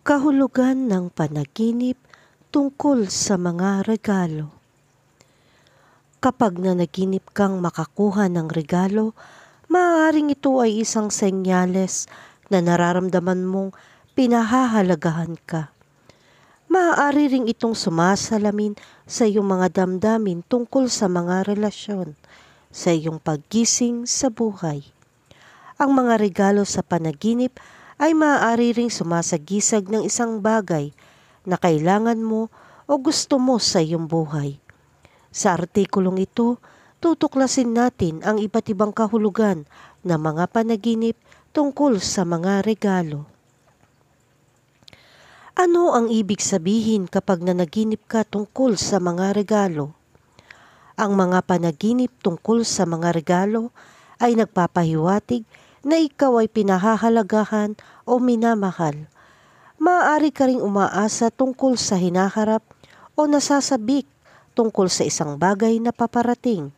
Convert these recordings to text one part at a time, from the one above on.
Kahulugan ng panaginip tungkol sa mga regalo. Kapag nanaginip kang makakuha ng regalo, maaaring ito ay isang senyales na nararamdaman mong pinahahalagahan ka. Maaari ring itong sumasalamin sa iyong mga damdamin tungkol sa mga relasyon, sa iyong paggising sa buhay. Ang mga regalo sa panaginip ay ay maaari ring sumasagisag ng isang bagay na kailangan mo o gusto mo sa iyong buhay. Sa artikulong ito, tutuklasin natin ang iba't ibang kahulugan na mga panaginip tungkol sa mga regalo. Ano ang ibig sabihin kapag nanaginip ka tungkol sa mga regalo? Ang mga panaginip tungkol sa mga regalo ay nagpapahiwatig na ikaw ay pinahahalagahan o minamahal. Maaari ka ring umaasa tungkol sa hinaharap o nasasabik tungkol sa isang bagay na paparating.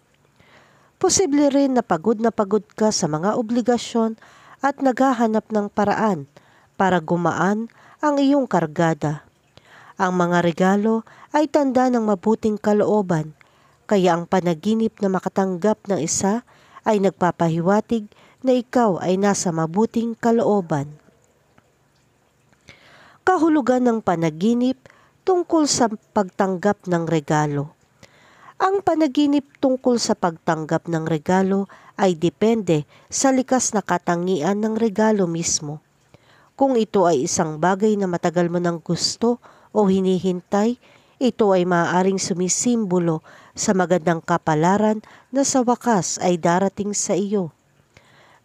Posible rin na pagod na pagod ka sa mga obligasyon at naghahanap ng paraan para gumaan ang iyong kargada. Ang mga regalo ay tanda ng mabuting kalooban, kaya ang panaginip na makatanggap ng isa ay nagpapahiwatig na ikaw ay nasa mabuting kalooban. Kahulugan ng panaginip tungkol sa pagtanggap ng regalo. Ang panaginip tungkol sa pagtanggap ng regalo ay depende sa likas na katangian ng regalo mismo. Kung ito ay isang bagay na matagal mo nang gusto o hinihintay, ito ay maaaring sumisimbolo sa magandang kapalaran na sa wakas ay darating sa iyo.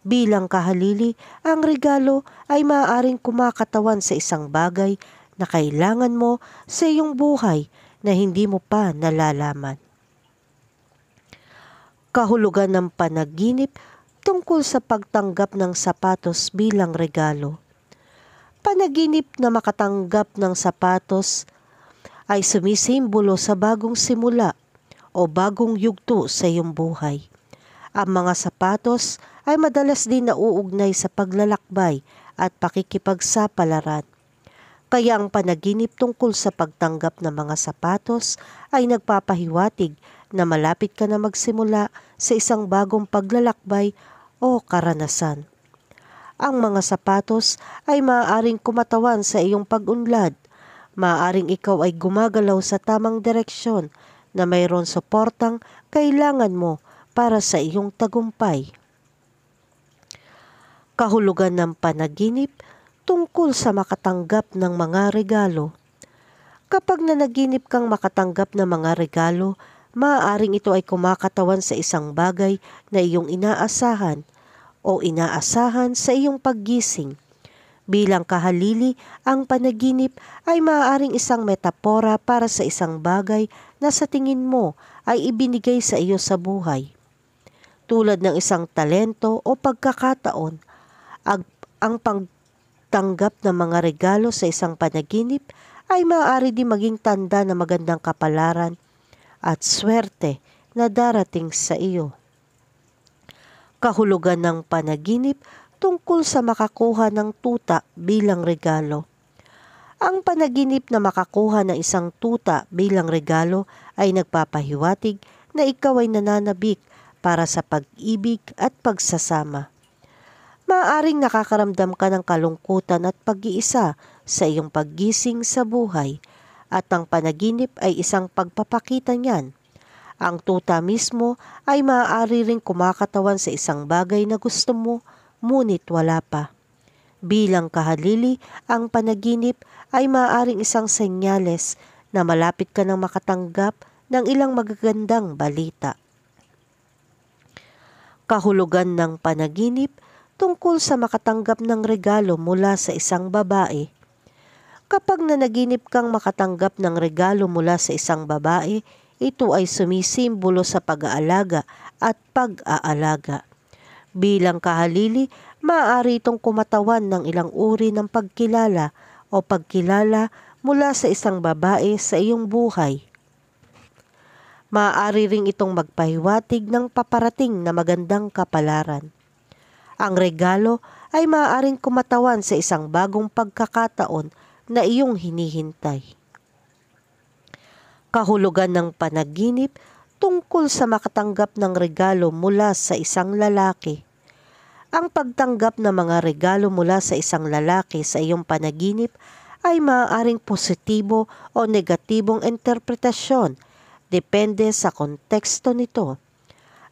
Bilang kahalili, ang regalo ay maaaring kumakatawan sa isang bagay na kailangan mo sa iyong buhay na hindi mo pa nalalaman. Kahulugan ng panaginip tungkol sa pagtanggap ng sapatos bilang regalo. Panaginip na makatanggap ng sapatos ay sumisimbolo sa bagong simula o bagong yugto sa iyong buhay. Ang mga sapatos ay madalas din nauugnay sa paglalakbay at pakikipagsapalaran. Kaya ang panaginip tungkol sa pagtanggap ng mga sapatos ay nagpapahiwatig na malapit ka na magsimula sa isang bagong paglalakbay o karanasan. Ang mga sapatos ay maaaring kumatawan sa iyong pag-unlad. Maaaring ikaw ay gumagalaw sa tamang direksyon na mayroon suportang kailangan mo para sa iyong tagumpay kahulugan ng panaginip tungkol sa makatanggap ng mga regalo. Kapag nanaginip kang makatanggap ng mga regalo, maaaring ito ay kumakatawan sa isang bagay na iyong inaasahan o inaasahan sa iyong paggising. Bilang kahalili, ang panaginip ay maaaring isang metapora para sa isang bagay na sa tingin mo ay ibinigay sa iyo sa buhay. Tulad ng isang talento o pagkakataon, ang, ang pagtanggap ng mga regalo sa isang panaginip ay maaari din maging tanda ng magandang kapalaran at swerte na darating sa iyo. Kahulugan ng panaginip tungkol sa makakuha ng tuta bilang regalo. Ang panaginip na makakuha ng isang tuta bilang regalo ay nagpapahiwatig na ikaw ay nananabik para sa pag-ibig at pagsasama maaaring nakakaramdam ka ng kalungkutan at pag-iisa sa iyong paggising sa buhay at ang panaginip ay isang pagpapakita niyan. Ang tuta mismo ay maaari ring kumakatawan sa isang bagay na gusto mo ngunit wala pa. Bilang kahalili, ang panaginip ay maaaring isang senyales na malapit ka ng makatanggap ng ilang magagandang balita. Kahulugan ng panaginip – tungkol sa makatanggap ng regalo mula sa isang babae. Kapag nanaginip kang makatanggap ng regalo mula sa isang babae, ito ay sumisimbolo sa pag-aalaga at pag-aalaga. Bilang kahalili, maaari itong kumatawan ng ilang uri ng pagkilala o pagkilala mula sa isang babae sa iyong buhay. Maaari ring itong magpahiwatig ng paparating na magandang kapalaran. Ang regalo ay maaaring kumatawan sa isang bagong pagkakataon na iyong hinihintay. Kahulugan ng panaginip tungkol sa makatanggap ng regalo mula sa isang lalaki. Ang pagtanggap ng mga regalo mula sa isang lalaki sa iyong panaginip ay maaaring positibo o negatibong interpretasyon depende sa konteksto nito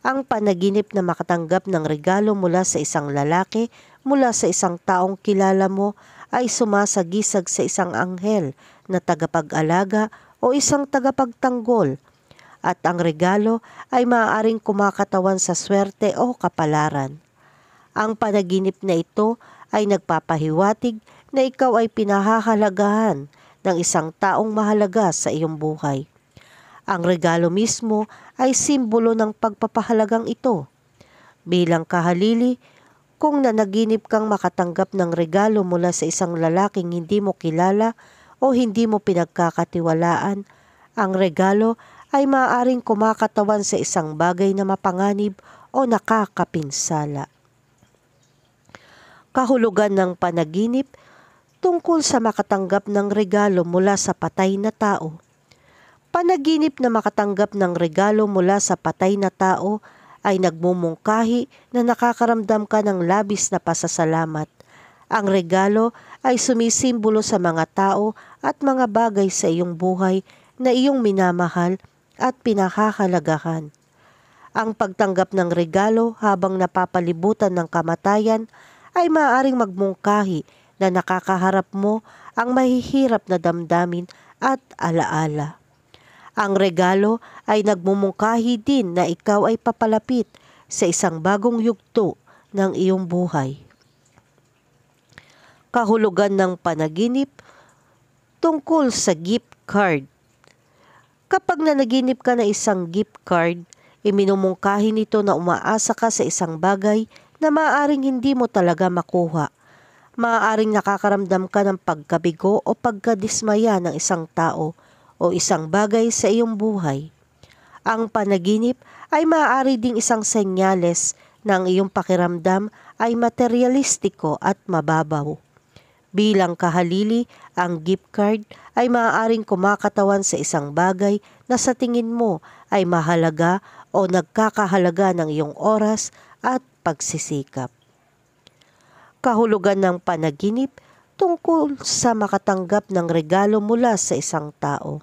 ang panaginip na makatanggap ng regalo mula sa isang lalaki, mula sa isang taong kilala mo ay sumasagisag sa isang anghel na tagapag-alaga o isang tagapagtanggol at ang regalo ay maaaring kumakatawan sa swerte o kapalaran. Ang panaginip na ito ay nagpapahiwatig na ikaw ay pinahahalagahan ng isang taong mahalaga sa iyong buhay. Ang regalo mismo ay simbolo ng pagpapahalagang ito. Bilang kahalili, kung nanaginip kang makatanggap ng regalo mula sa isang lalaking hindi mo kilala o hindi mo pinagkakatiwalaan, ang regalo ay maaaring kumakatawan sa isang bagay na mapanganib o nakakapinsala. Kahulugan ng panaginip tungkol sa makatanggap ng regalo mula sa patay na tao – Panaginip na makatanggap ng regalo mula sa patay na tao ay nagmumungkahi na nakakaramdam ka ng labis na pasasalamat. Ang regalo ay sumisimbolo sa mga tao at mga bagay sa iyong buhay na iyong minamahal at pinakakalagahan. Ang pagtanggap ng regalo habang napapalibutan ng kamatayan ay maaaring magmungkahi na nakakaharap mo ang mahihirap na damdamin at alaala. Ang regalo ay nagmumungkahi din na ikaw ay papalapit sa isang bagong yugto ng iyong buhay. Kahulugan ng panaginip tungkol sa gift card. Kapag nanaginip ka na isang gift card, iminumungkahi nito na umaasa ka sa isang bagay na maaaring hindi mo talaga makuha. Maaaring nakakaramdam ka ng pagkabigo o pagkadismaya ng isang tao o isang bagay sa iyong buhay. Ang panaginip ay maaari ding isang senyales na ang iyong pakiramdam ay materialistiko at mababaw. Bilang kahalili, ang gift card ay maaaring kumakatawan sa isang bagay na sa tingin mo ay mahalaga o nagkakahalaga ng iyong oras at pagsisikap. Kahulugan ng panaginip tungkol sa makatanggap ng regalo mula sa isang tao.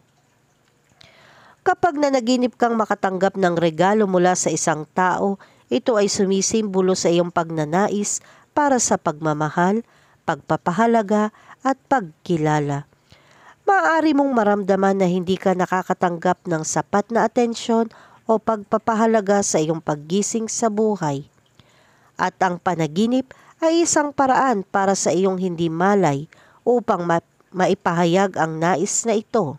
Kapag nanaginip kang makatanggap ng regalo mula sa isang tao, ito ay sumisimbolo sa iyong pagnanais para sa pagmamahal, pagpapahalaga at pagkilala. Maaari mong maramdaman na hindi ka nakakatanggap ng sapat na atensyon o pagpapahalaga sa iyong paggising sa buhay. At ang panaginip ay isang paraan para sa iyong hindi malay upang ma- maipahayag ang nais na ito.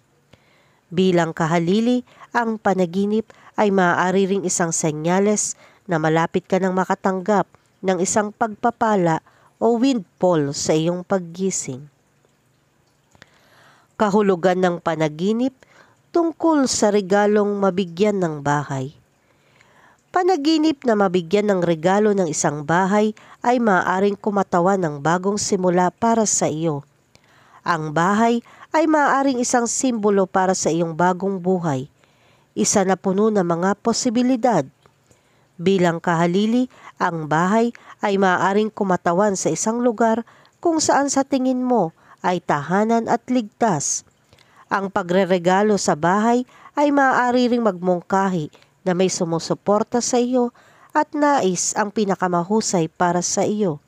Bilang kahalili, ang panaginip ay maaari ring isang senyales na malapit ka ng makatanggap ng isang pagpapala o windfall sa iyong paggising. Kahulugan ng panaginip tungkol sa regalong mabigyan ng bahay – Panaginip na mabigyan ng regalo ng isang bahay ay maaaring kumatawa ng bagong simula para sa iyo. Ang bahay ay maaaring isang simbolo para sa iyong bagong buhay. Isa na puno ng mga posibilidad. Bilang kahalili, ang bahay ay maaaring kumatawan sa isang lugar kung saan sa tingin mo ay tahanan at ligtas. Ang pagreregalo sa bahay ay maaari ring magmungkahi na may sumusuporta sa iyo at nais ang pinakamahusay para sa iyo.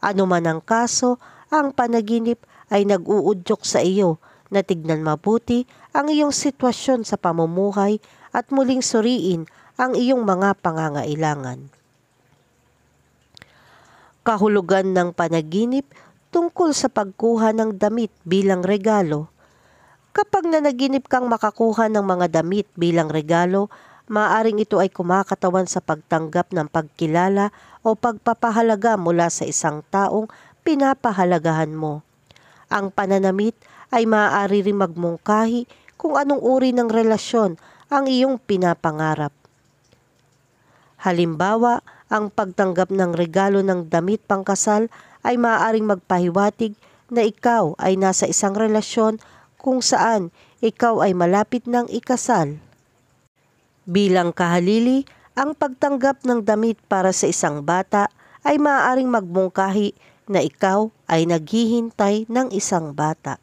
Ano man ang kaso, ang panaginip ay nag-uudyok sa iyo na tignan mabuti ang iyong sitwasyon sa pamumuhay at muling suriin ang iyong mga pangangailangan. Kahulugan ng panaginip tungkol sa pagkuha ng damit bilang regalo. Kapag nanaginip kang makakuha ng mga damit bilang regalo, maaring ito ay kumakatawan sa pagtanggap ng pagkilala o pagpapahalaga mula sa isang taong pinapahalagahan mo. Ang pananamit ay maaari rin magmungkahi kung anong uri ng relasyon ang iyong pinapangarap. Halimbawa, ang pagtanggap ng regalo ng damit pangkasal ay maaaring magpahiwatig na ikaw ay nasa isang relasyon kung saan ikaw ay malapit ng ikasal. Bilang kahalili, ang pagtanggap ng damit para sa isang bata ay maaaring magbungkahi na ikaw ay naghihintay ng isang bata.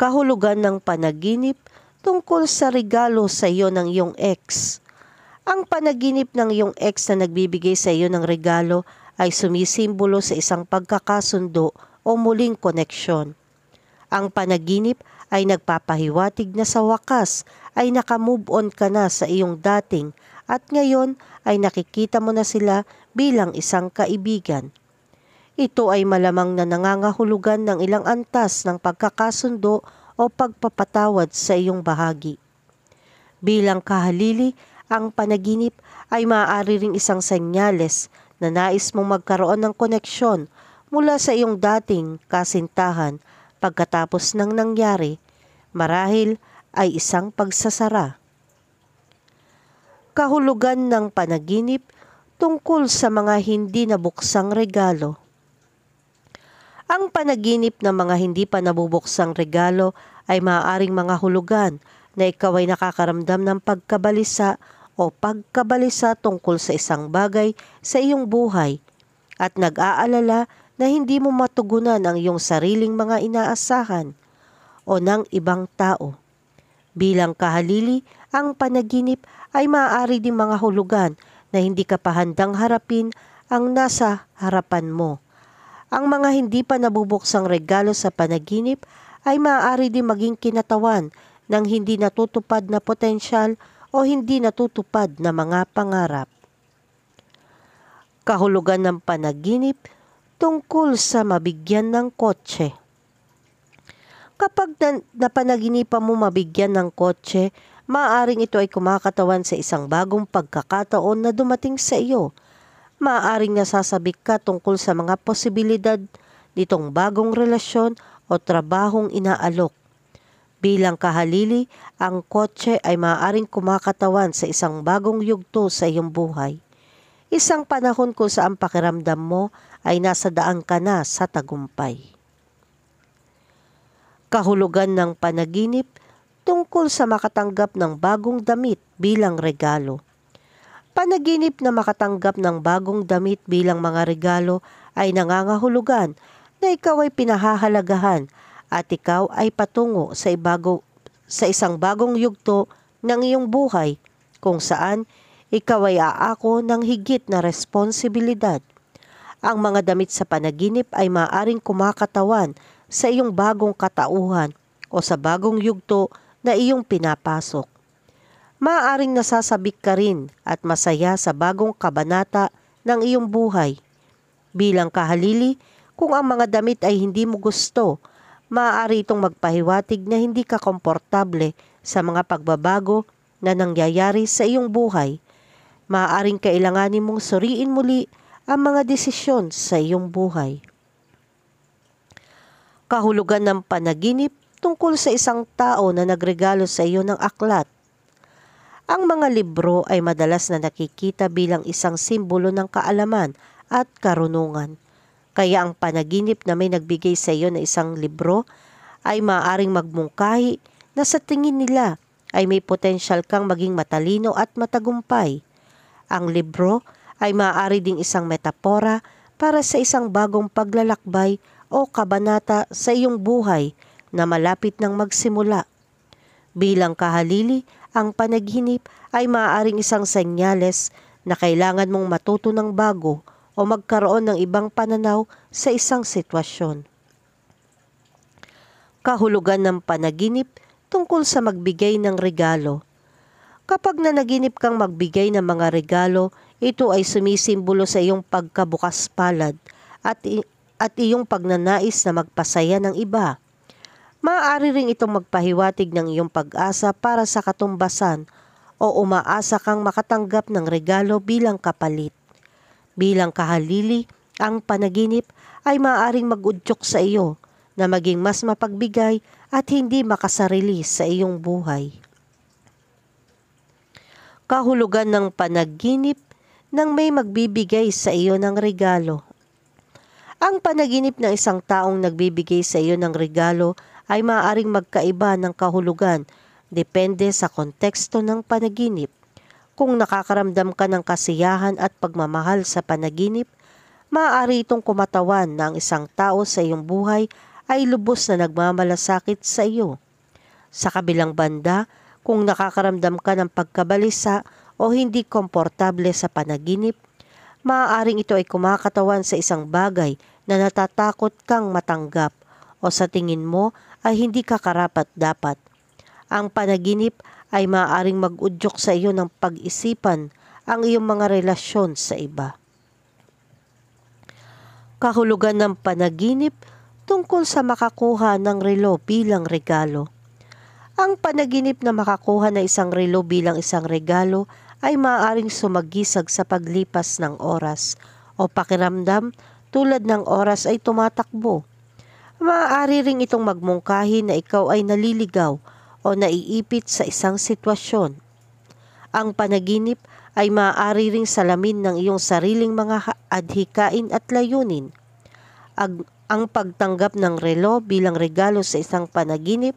Kahulugan ng panaginip tungkol sa regalo sa iyo ng iyong ex. Ang panaginip ng iyong ex na nagbibigay sa iyo ng regalo ay sumisimbolo sa isang pagkakasundo o muling koneksyon. Ang panaginip ay nagpapahiwatig na sa wakas ay nakamove on ka na sa iyong dating at ngayon ay nakikita mo na sila bilang isang kaibigan. Ito ay malamang na nangangahulugan ng ilang antas ng pagkakasundo o pagpapatawad sa iyong bahagi. Bilang kahalili, ang panaginip ay maaari ring isang senyales na nais mong magkaroon ng koneksyon mula sa iyong dating kasintahan Pagkatapos ng nangyari, marahil ay isang pagsasara. Kahulugan ng panaginip tungkol sa mga hindi nabuksang regalo. Ang panaginip ng mga hindi pa nabubuksang regalo ay maaaring mga hulugan na ikaw ay nakakaramdam ng pagkabalisa o pagkabalisa tungkol sa isang bagay sa iyong buhay at nag-aalala na hindi mo matugunan ang iyong sariling mga inaasahan o ng ibang tao. Bilang kahalili, ang panaginip ay maaari ding mga hulugan na hindi ka pahandang harapin ang nasa harapan mo. Ang mga hindi pa nabubuksang regalo sa panaginip ay maaari din maging kinatawan ng hindi natutupad na potensyal o hindi natutupad na mga pangarap. Kahulugan ng panaginip tungkol sa mabigyan ng kotse. Kapag na- napanaginipan mo mabigyan ng kotse, maaaring ito ay kumakatawan sa isang bagong pagkakataon na dumating sa iyo. Maaaring nasasabik ka tungkol sa mga posibilidad nitong bagong relasyon o trabahong inaalok. Bilang kahalili, ang kotse ay maaaring kumakatawan sa isang bagong yugto sa iyong buhay. Isang panahon kung saan pakiramdam mo ay nasa daan ka na sa tagumpay. Kahulugan ng panaginip tungkol sa makatanggap ng bagong damit bilang regalo. Panaginip na makatanggap ng bagong damit bilang mga regalo ay nangangahulugan na ikaw ay pinahahalagahan at ikaw ay patungo sa, ibago, sa isang bagong yugto ng iyong buhay kung saan ikaw ay aako ng higit na responsibilidad. Ang mga damit sa panaginip ay maaring kumakatawan sa iyong bagong katauhan o sa bagong yugto na iyong pinapasok. Maaring nasasabik ka rin at masaya sa bagong kabanata ng iyong buhay. Bilang kahalili, kung ang mga damit ay hindi mo gusto, maaari itong magpahiwatig na hindi ka komportable sa mga pagbabago na nangyayari sa iyong buhay. Maaaring kailanganin mong suriin muli ang mga desisyon sa iyong buhay. Kahulugan ng panaginip tungkol sa isang tao na nagregalo sa iyo ng aklat. Ang mga libro ay madalas na nakikita bilang isang simbolo ng kaalaman at karunungan. Kaya ang panaginip na may nagbigay sa iyo na isang libro ay maaaring magmungkahi na sa tingin nila ay may potensyal kang maging matalino at matagumpay. Ang libro ay ay maaari ding isang metapora para sa isang bagong paglalakbay o kabanata sa iyong buhay na malapit ng magsimula. Bilang kahalili, ang panaghinip ay maaaring isang senyales na kailangan mong matuto ng bago o magkaroon ng ibang pananaw sa isang sitwasyon. Kahulugan ng panaginip tungkol sa magbigay ng regalo. Kapag nanaginip kang magbigay ng mga regalo, ito ay sumisimbolo sa iyong pagkabukas palad at, at iyong pagnanais na magpasaya ng iba. Maaari rin itong magpahiwatig ng iyong pag-asa para sa katumbasan o umaasa kang makatanggap ng regalo bilang kapalit. Bilang kahalili, ang panaginip ay maaaring magudyok sa iyo na maging mas mapagbigay at hindi makasarili sa iyong buhay. Kahulugan ng panaginip nang may magbibigay sa iyo ng regalo. Ang panaginip ng isang taong nagbibigay sa iyo ng regalo ay maaaring magkaiba ng kahulugan depende sa konteksto ng panaginip. Kung nakakaramdam ka ng kasiyahan at pagmamahal sa panaginip, maaari itong kumatawan na isang tao sa iyong buhay ay lubos na nagmamalasakit sa iyo. Sa kabilang banda, kung nakakaramdam ka ng pagkabalisa o hindi komportable sa panaginip, maaaring ito ay kumakatawan sa isang bagay na natatakot kang matanggap o sa tingin mo ay hindi ka karapat dapat. Ang panaginip ay maaaring magudyok sa iyo ng pag-isipan ang iyong mga relasyon sa iba. Kahulugan ng panaginip tungkol sa makakuha ng relo bilang regalo. Ang panaginip na makakuha ng isang relo bilang isang regalo ay maaaring sumagisag sa paglipas ng oras o pakiramdam tulad ng oras ay tumatakbo. Maaari ring itong magmungkahi na ikaw ay naliligaw o naiipit sa isang sitwasyon. Ang panaginip ay maaari ring salamin ng iyong sariling mga adhikain at layunin. Ag ang pagtanggap ng relo bilang regalo sa isang panaginip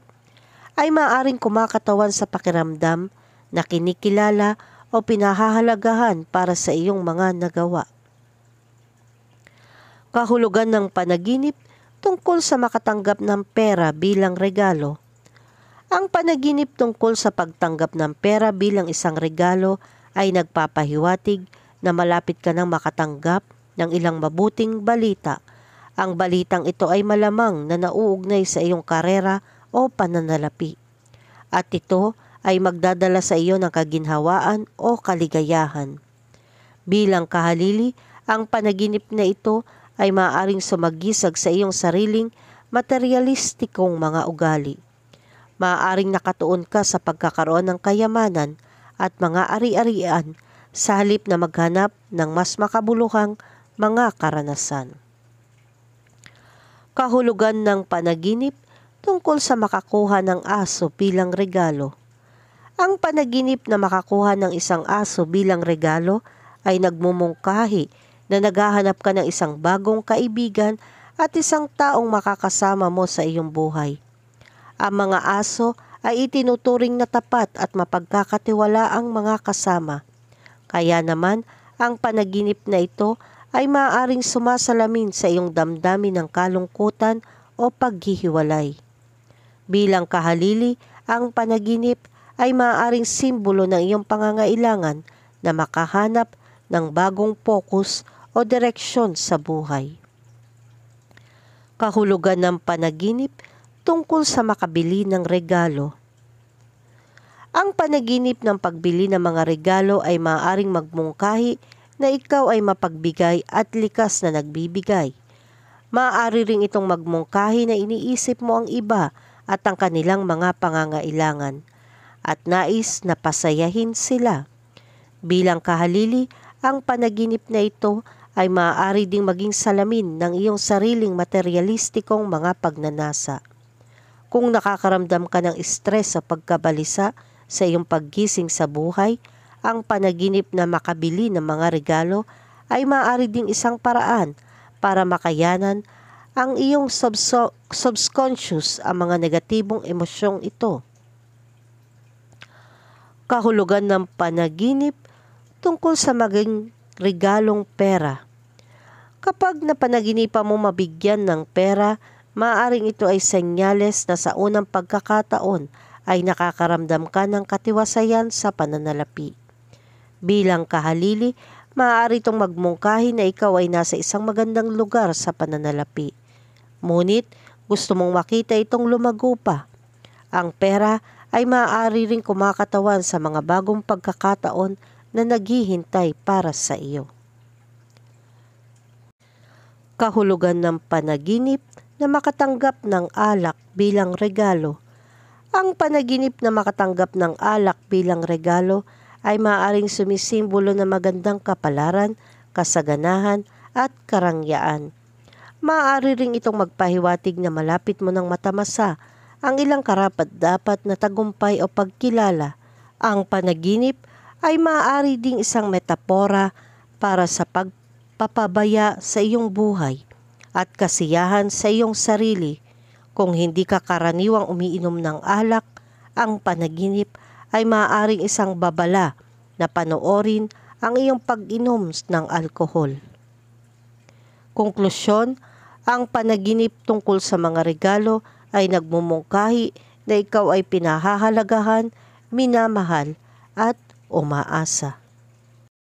ay maaaring kumakatawan sa pakiramdam na kinikilala o pinahahalagahan para sa iyong mga nagawa. Kahulugan ng panaginip tungkol sa makatanggap ng pera bilang regalo. Ang panaginip tungkol sa pagtanggap ng pera bilang isang regalo ay nagpapahiwatig na malapit ka ng makatanggap ng ilang mabuting balita. Ang balitang ito ay malamang na nauugnay sa iyong karera o pananalapi. At ito ay magdadala sa iyo ng kaginhawaan o kaligayahan. Bilang kahalili, ang panaginip na ito ay maaaring sumagisag sa iyong sariling materialistikong mga ugali. Maaaring nakatuon ka sa pagkakaroon ng kayamanan at mga ari-arian sa halip na maghanap ng mas makabuluhang mga karanasan. Kahulugan ng panaginip tungkol sa makakuha ng aso bilang regalo. Ang panaginip na makakuha ng isang aso bilang regalo ay nagmumungkahi na naghahanap ka ng isang bagong kaibigan at isang taong makakasama mo sa iyong buhay. Ang mga aso ay itinuturing na tapat at mapagkakatiwala ang mga kasama. Kaya naman, ang panaginip na ito ay maaaring sumasalamin sa iyong damdamin ng kalungkutan o paghihiwalay. Bilang kahalili, ang panaginip ay maaaring simbolo ng iyong pangangailangan na makahanap ng bagong focus o direksyon sa buhay. Kahulugan ng panaginip tungkol sa makabili ng regalo. Ang panaginip ng pagbili ng mga regalo ay maaaring magmungkahi na ikaw ay mapagbigay at likas na nagbibigay. Maaari ring itong magmungkahi na iniisip mo ang iba at ang kanilang mga pangangailangan at nais na pasayahin sila. Bilang kahalili, ang panaginip na ito ay maaari ding maging salamin ng iyong sariling materialistikong mga pagnanasa. Kung nakakaramdam ka ng stress sa pagkabalisa sa iyong paggising sa buhay, ang panaginip na makabili ng mga regalo ay maaari ding isang paraan para makayanan ang iyong subso- subconscious ang mga negatibong emosyong ito kahulugan ng panaginip tungkol sa maging regalong pera. Kapag napanaginipan mo mabigyan ng pera, maaring ito ay senyales na sa unang pagkakataon ay nakakaramdam ka ng katiwasayan sa pananalapi. Bilang kahalili, maaari itong magmungkahi na ikaw ay nasa isang magandang lugar sa pananalapi. Ngunit, gusto mong makita itong lumago pa. Ang pera ay maaari ring kumakatawan sa mga bagong pagkakataon na naghihintay para sa iyo. Kahulugan ng panaginip na makatanggap ng alak bilang regalo. Ang panaginip na makatanggap ng alak bilang regalo ay maaaring sumisimbolo ng magandang kapalaran, kasaganahan at karangyaan. Maaari ring itong magpahiwatig na malapit mo ng matamasa ang ilang karapat dapat na tagumpay o pagkilala. Ang panaginip ay maaari ding isang metapora para sa pagpapabaya sa iyong buhay at kasiyahan sa iyong sarili. Kung hindi ka karaniwang umiinom ng alak, ang panaginip ay maaaring isang babala na panoorin ang iyong pag-inom ng alkohol. Konklusyon, ang panaginip tungkol sa mga regalo ay nagmumungkahi na ikaw ay pinahahalagahan, minamahal at umaasa.